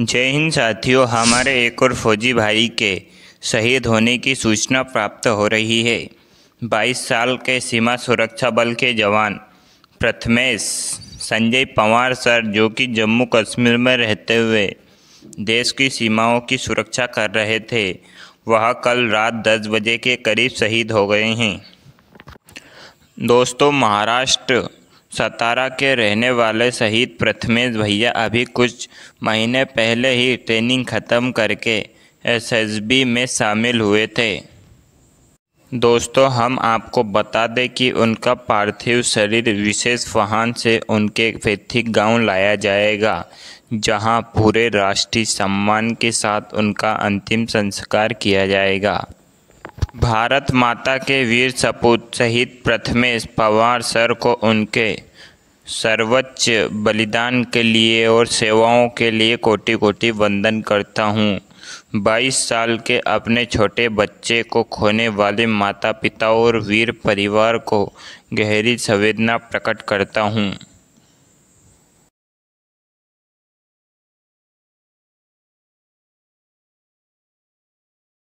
जय हिंद साथियों हमारे एक और फौजी भाई के शहीद होने की सूचना प्राप्त हो रही है 22 साल के सीमा सुरक्षा बल के जवान प्रथमेश संजय पवार सर जो कि जम्मू कश्मीर में रहते हुए देश की सीमाओं की सुरक्षा कर रहे थे वह कल रात 10 बजे के करीब शहीद हो गए हैं दोस्तों महाराष्ट्र सतारा के रहने वाले शहीद प्रथमेश भैया अभी कुछ महीने पहले ही ट्रेनिंग ख़त्म करके एसएसबी में शामिल हुए थे दोस्तों हम आपको बता दें कि उनका पार्थिव शरीर विशेष वाहन से उनके पैतृक गांव लाया जाएगा जहां पूरे राष्ट्रीय सम्मान के साथ उनका अंतिम संस्कार किया जाएगा भारत माता के वीर सपूत सहित प्रथमेश पवार सर को उनके सर्वोच्च बलिदान के लिए और सेवाओं के लिए कोटि कोटि वंदन करता हूँ 22 साल के अपने छोटे बच्चे को खोने वाले माता पिता और वीर परिवार को गहरी संवेदना प्रकट करता हूँ